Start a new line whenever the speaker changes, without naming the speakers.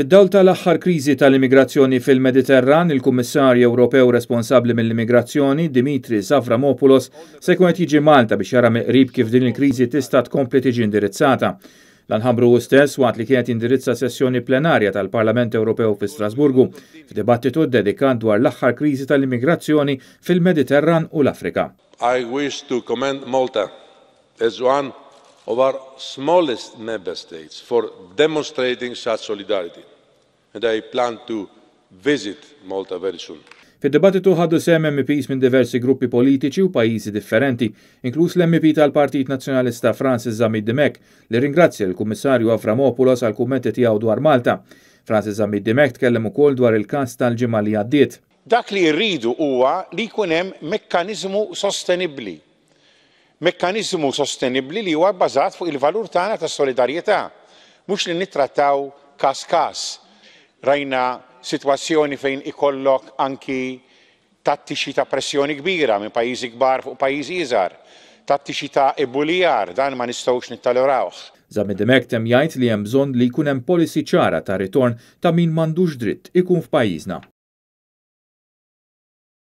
Fid-dawl tal-aħħar kriżi tal-immigrazzjoni fil-Mediterran, il-Kummissarju Ewropew responsabbli mill-immigrazzjoni, Dimitri Savramopoulos, se jkun jiġi Malta biex jara meqrib kif din il-kriżi tista' tkompli tiġi indirizzata. Lanħabru u stess waqt li kienet indirizza sessjoni plenarja tal-Parlament Ewropew fi Strasburgu f'dibattitu dedikat dwar l-aħħar kriżi tal-immigrazzjoni fil-Mediterran u l-Afrika.
I wish to commend Malta as one of our smallest member states for demonstrating such solidarity.
And I plan to visit Malta very soon. Fid-dibattitu ħaddu sem MPs minn diversi gruppi politiċi u pajjiżi differenti, inkluż l-MP tal-Partit Nazzjonalista Francis Zamid Demek, li ringrazzja l-Kummissarju Avramopoulos għal kummenti tiegħu dwar Malta. Francis Zamid Demek tkellem ukoll dwar il-każ tal ġimali li għaddiet. Dak li rridu huwa
li jkun hemm mekkaniżmu sostenibbli mekkanizmu sostenibli li huwa bbażat fuq il-valur tagħna ta' solidarjetà, mhux li nittrattaw każ każ. Rajna sitwazzjoni fejn ikollok anki tattixi ta' pressjoni kbira minn pajjiżi kbar fuq pajjiżi iżgħar, tattixi ta' ebulijar dan ma nistgħux nittalorawh.
Zamidimek tem jgħid li hemm bżonn li jkun hemm policy ċara ta' ritorn ta' min m'għandux dritt ikun f'pajjiżna.